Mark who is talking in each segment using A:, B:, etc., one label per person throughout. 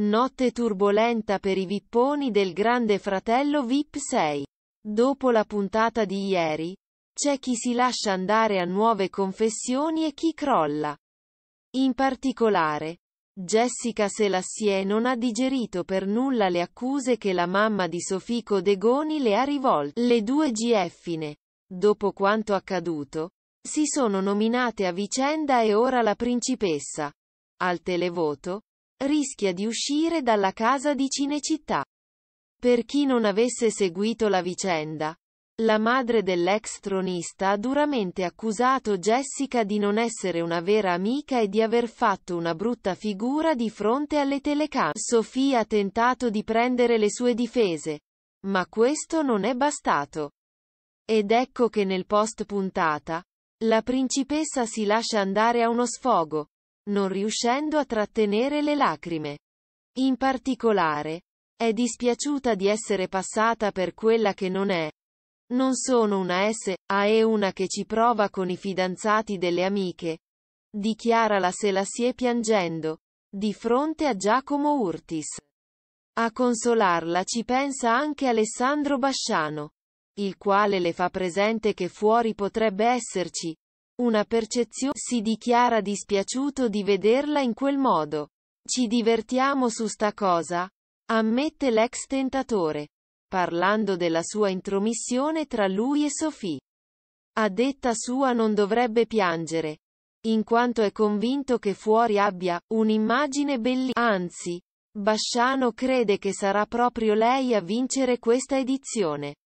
A: Notte turbolenta per i vipponi del Grande Fratello VIP 6. Dopo la puntata di ieri, c'è chi si lascia andare a nuove confessioni e chi crolla. In particolare, Jessica Selassie non ha digerito per nulla le accuse che la mamma di Sofì Codegoni le ha rivolte. Le due GFine, dopo quanto accaduto, si sono nominate a vicenda e ora la principessa, al televoto, rischia di uscire dalla casa di Cinecittà. Per chi non avesse seguito la vicenda, la madre dell'ex tronista ha duramente accusato Jessica di non essere una vera amica e di aver fatto una brutta figura di fronte alle telecamere. Sofia ha tentato di prendere le sue difese, ma questo non è bastato. Ed ecco che nel post puntata, la principessa si lascia andare a uno sfogo, non riuscendo a trattenere le lacrime. In particolare, è dispiaciuta di essere passata per quella che non è. Non sono una S, A e una che ci prova con i fidanzati delle amiche. Dichiara la Selassie piangendo. Di fronte a Giacomo Urtis. A consolarla ci pensa anche Alessandro Basciano. Il quale le fa presente che fuori potrebbe esserci, una percezione, si dichiara dispiaciuto di vederla in quel modo. Ci divertiamo su sta cosa? Ammette l'ex tentatore, parlando della sua intromissione tra lui e Sophie. A detta sua non dovrebbe piangere, in quanto è convinto che fuori abbia un'immagine bellissima. Anzi, Basciano crede che sarà proprio lei a vincere questa edizione.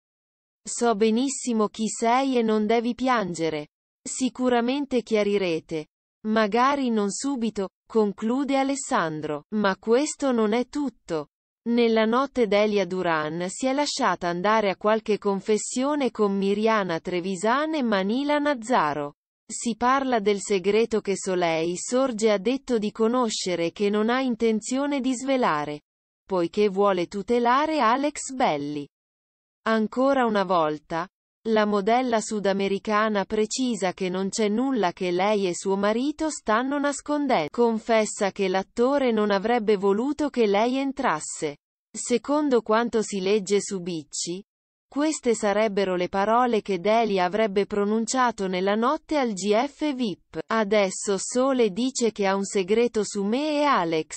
A: So benissimo chi sei e non devi piangere. Sicuramente chiarirete. Magari non subito, conclude Alessandro, ma questo non è tutto. Nella notte Delia Duran si è lasciata andare a qualche confessione con Miriana Trevisan e Manila Nazzaro. Si parla del segreto che Solei sorge ha detto di conoscere e che non ha intenzione di svelare, poiché vuole tutelare Alex Belli. Ancora una volta, la modella sudamericana precisa che non c'è nulla che lei e suo marito stanno nascondendo. Confessa che l'attore non avrebbe voluto che lei entrasse. Secondo quanto si legge su Bicci, queste sarebbero le parole che Delia avrebbe pronunciato nella notte al GF VIP. Adesso Sole dice che ha un segreto su me e Alex.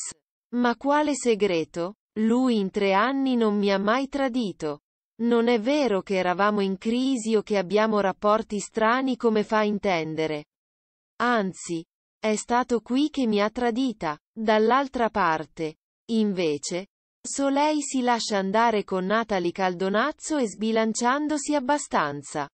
A: Ma quale segreto? Lui in tre anni non mi ha mai tradito. Non è vero che eravamo in crisi o che abbiamo rapporti strani come fa a intendere. Anzi, è stato qui che mi ha tradita. Dall'altra parte, invece, Solei si lascia andare con Natalie Caldonazzo e sbilanciandosi abbastanza.